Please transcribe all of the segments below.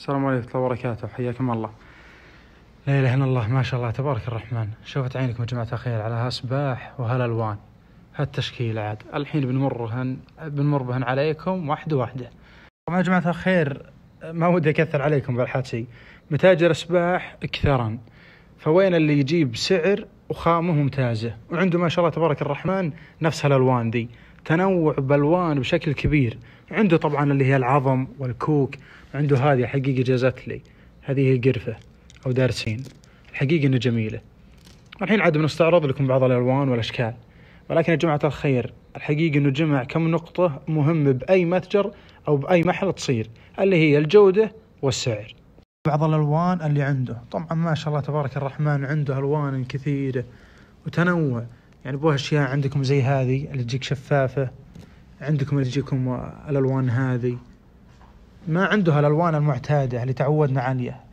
السلام عليكم ورحمة الله وبركاته حياكم الله لا إله إلا الله ما شاء الله تبارك الرحمن شوفت عينكم يا جماعة الخير على هالصباح وهالألوان هالتشكيل عاد الحين بنمر هن بنمر بهن عليكم واحدة واحدة طبعا يا جماعة الخير ما ودي أكثر عليكم بالحاد متاجر أسباح كثرا فوين اللي يجيب سعر وخامه ممتازة وعنده ما شاء الله تبارك الرحمن نفس هالألوان دي تنوع بالوان بشكل كبير عنده طبعا اللي هي العظم والكوك عنده هذه حقيقة جازت لي هذه هي قرفة أو دارسين الحقيقة أنها جميلة الحين عاد بنستعرض لكم بعض الألوان والأشكال ولكن يا جماعة الخير الحقيقة أنه جمع كم نقطة مهمة بأي متجر أو بأي محل تصير اللي هي الجودة والسعر بعض الألوان اللي عنده طبعا ما شاء الله تبارك الرحمن عنده ألوان كثيرة وتنوع يعني بوها أشياء عندكم زي هذه اللي تجيك شفافة عندكم تجيكم الالوان هذه ما عنده الالوان المعتاده اللي تعودنا عليها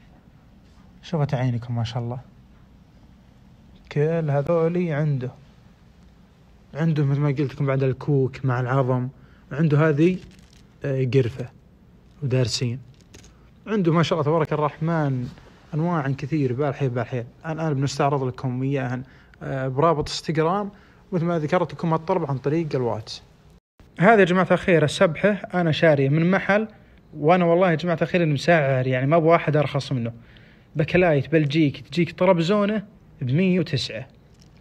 شفت عينكم ما شاء الله كل هذولي عنده عنده مثل ما قلت لكم بعد الكوك مع العظم عنده هذه آه، قرفه ودارسين عنده ما شاء الله تبارك الرحمن انواع كثير بالحيل بالحيل الان بنستعرض لكم اياها آه، برابط انستغرام مثل ما ذكرت لكم الطلب عن طريق الواتس هذا يا جماعة الخير السبحة أنا شاريه من محل وأنا والله يا جماعة الخير إني مسعر يعني ما أبغى أحد أرخص منه بكلايت بلجيك تجيك طرابزونة ب 109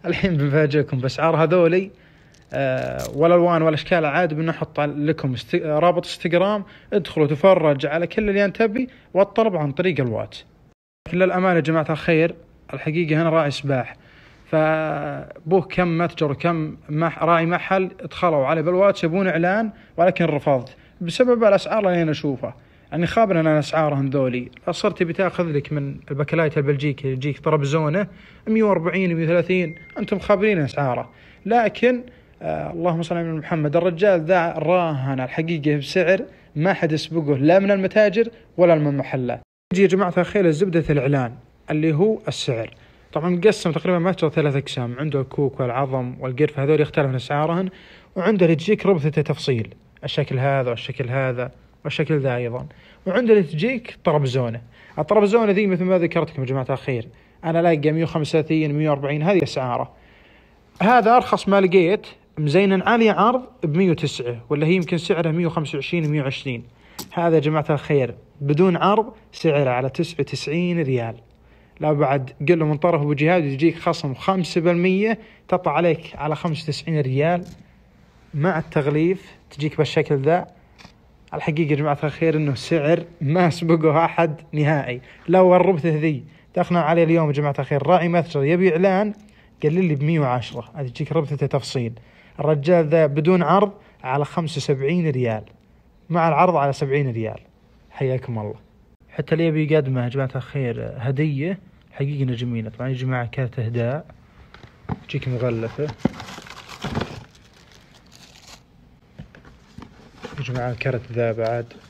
الحين بنفاجئكم بأسعار هذولي أه ولا الوان ولا اشكال عاد بنحط لكم استي... رابط انستغرام ادخلوا تفرج على كل اللي انت تبي والطلب عن طريق الواتس للامانه يا جماعه الخير الحقيقه هنا راعي سباح فبوه كم متجر وكم راعي محل دخلوا علي بالواتس يبون اعلان ولكن رفضت بسبب الاسعار اللي انا اشوفها يعني خابر انا اسعارهم ذولي صرت بتاخذ لك من البكلايت البلجيكي يجيك طرابزونه 140 130 انتم خابرين اسعاره لكن آه اللهم صل على محمد الرجال ذا راهن الحقيقه بسعر ما حد يسبقه لا من المتاجر ولا من المحلات. يجي يا جماعه الخير زبده الاعلان اللي هو السعر. طبعا مقسم تقريبا متجر ثلاث اقسام عنده الكوك والعظم والقرف هذول من اسعارهن وعنده اللي تجيك ربثة تفصيل الشكل هذا والشكل هذا والشكل ذا ايضا وعنده اللي تجيك طربزونه الطربزونه ذي مثل ما ذكرت لكم يا جماعه الخير انا الاقي 135 140 هذه اسعاره هذا ارخص ما لقيت مزينا عالي عرض ب 109 ولا هي يمكن سعره 125 120 هذا يا جماعه الخير بدون عرض سعره على 99 ريال لا بعد قل له من طرف ابو جهاد يجيك خصم 5% تطلع عليك على 95 ريال مع التغليف تجيك بالشكل ذا الحقيقة يا جماعة الخير انه سعر ما سبقه احد نهائي لو الربثة ذي دخلنا عليه اليوم يا جماعة الخير راعي متجر يبي اعلان قلل لي ب 110 تجيك ربثته تفصيل الرجال ذا بدون عرض على 75 ريال مع العرض على 70 ريال حياكم الله حتى اللي يبي يقدمه يا جماعة الخير هدية حقيقة جميلة طبعا يا جماعة كانت إهداء تجيك مغلفة يا جماعة الكرت ذا بعد